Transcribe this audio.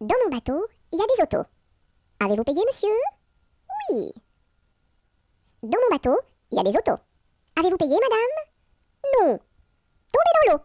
Dans mon bateau, il y a des autos. Avez-vous payé, monsieur Oui. Dans mon bateau, il y a des autos. Avez-vous payé, madame Non. Tombez dans l'eau.